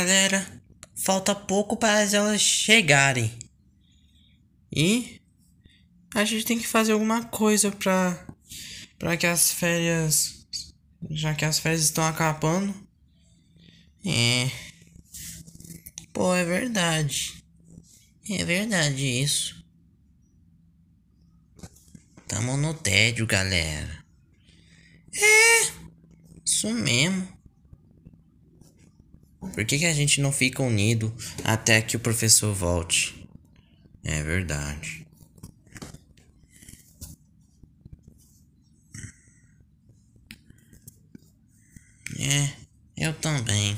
galera, falta pouco para elas chegarem. E a gente tem que fazer alguma coisa para para que as férias, já que as férias estão acabando. É. Pô, é verdade. É verdade isso. Tamo no tédio, galera. É. Isso mesmo. Por que, que a gente não fica unido até que o professor volte? É verdade. É, eu também.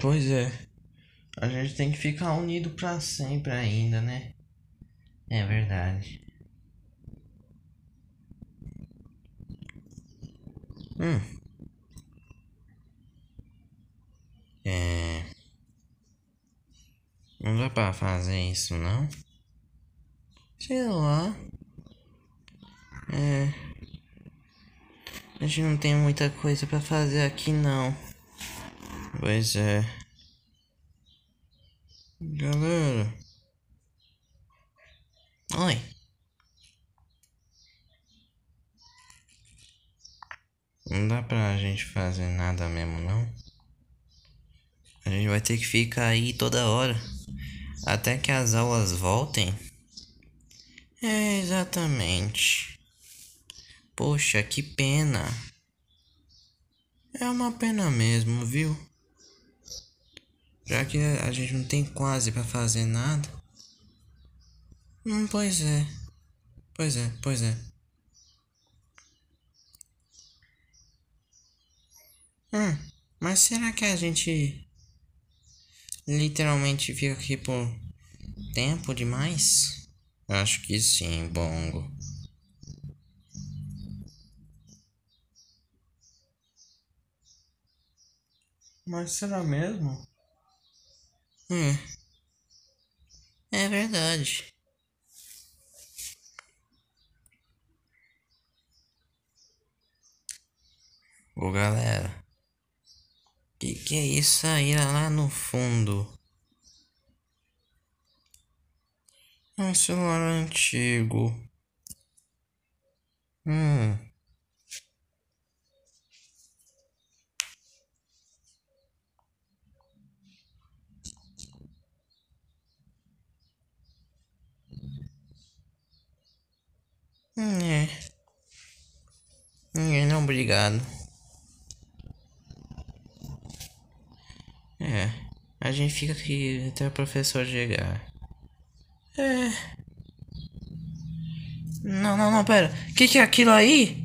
Pois é. A gente tem que ficar unido para sempre ainda, né? É verdade. Hum. É. Não dá pra fazer isso, não? Sei lá. É. A gente não tem muita coisa pra fazer aqui, não. Pois é. Galera. Não dá pra gente fazer nada mesmo, não. A gente vai ter que ficar aí toda hora. Até que as aulas voltem. É, exatamente. Poxa, que pena. É uma pena mesmo, viu? Já que a gente não tem quase para fazer nada. Hum, pois é. Pois é, pois é. hum, mas será que a gente literalmente fica aqui por tempo demais? Acho que sim, Bongo. Mas será mesmo? Hum. É verdade. Ô galera, que é isso aí lá no fundo? É um celular antigo. Hum. hum é. Hum, é, não, obrigado. A gente fica aqui até o professor chegar. É. Não, não, não, pera. O que, que é aquilo aí?